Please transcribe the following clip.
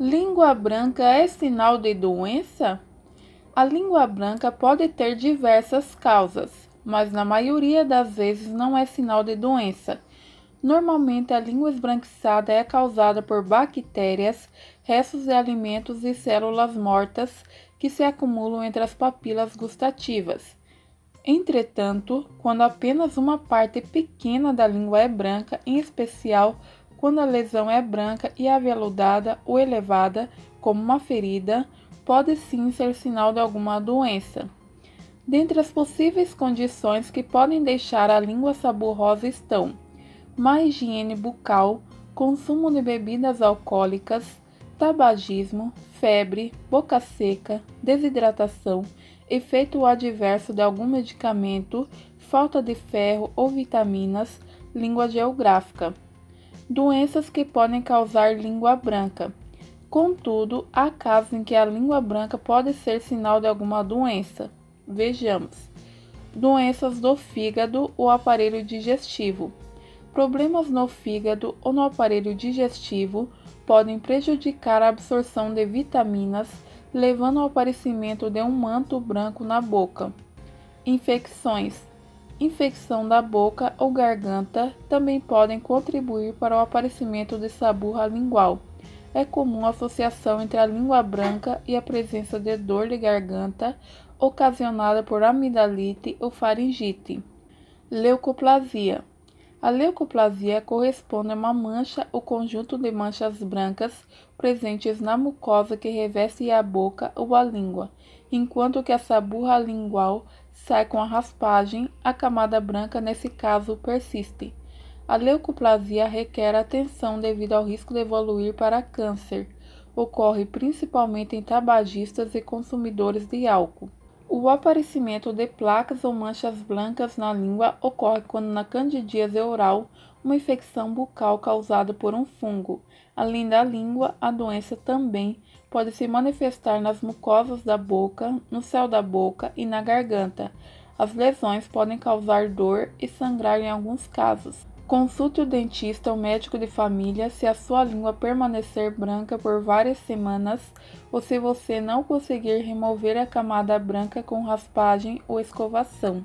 Língua branca é sinal de doença? A língua branca pode ter diversas causas, mas na maioria das vezes não é sinal de doença. Normalmente, a língua esbranquiçada é causada por bactérias, restos de alimentos e células mortas que se acumulam entre as papilas gustativas. Entretanto, quando apenas uma parte pequena da língua é branca, em especial quando a lesão é branca e aveludada ou elevada, como uma ferida, pode sim ser sinal de alguma doença. Dentre as possíveis condições que podem deixar a língua saborosa estão má higiene bucal, consumo de bebidas alcoólicas, tabagismo, febre, boca seca, desidratação, efeito adverso de algum medicamento, falta de ferro ou vitaminas, língua geográfica doenças que podem causar língua branca. Contudo, há casos em que a língua branca pode ser sinal de alguma doença. Vejamos: doenças do fígado ou aparelho digestivo. Problemas no fígado ou no aparelho digestivo podem prejudicar a absorção de vitaminas, levando ao aparecimento de um manto branco na boca. Infecções infecção da boca ou garganta também podem contribuir para o aparecimento de saburra lingual. É comum a associação entre a língua branca e a presença de dor de garganta ocasionada por amidalite ou faringite. Leucoplasia a leucoplasia corresponde a uma mancha ou conjunto de manchas brancas presentes na mucosa que reveste a boca ou a língua, enquanto que a saburra lingual sai com a raspagem, a camada branca nesse caso persiste. A leucoplasia requer atenção devido ao risco de evoluir para câncer. Ocorre principalmente em tabagistas e consumidores de álcool. O aparecimento de placas ou manchas brancas na língua ocorre quando na candidíase oral uma infecção bucal causada por um fungo. Além da língua, a doença também pode se manifestar nas mucosas da boca, no céu da boca e na garganta. As lesões podem causar dor e sangrar em alguns casos. Consulte o dentista ou médico de família se a sua língua permanecer branca por várias semanas ou se você não conseguir remover a camada branca com raspagem ou escovação.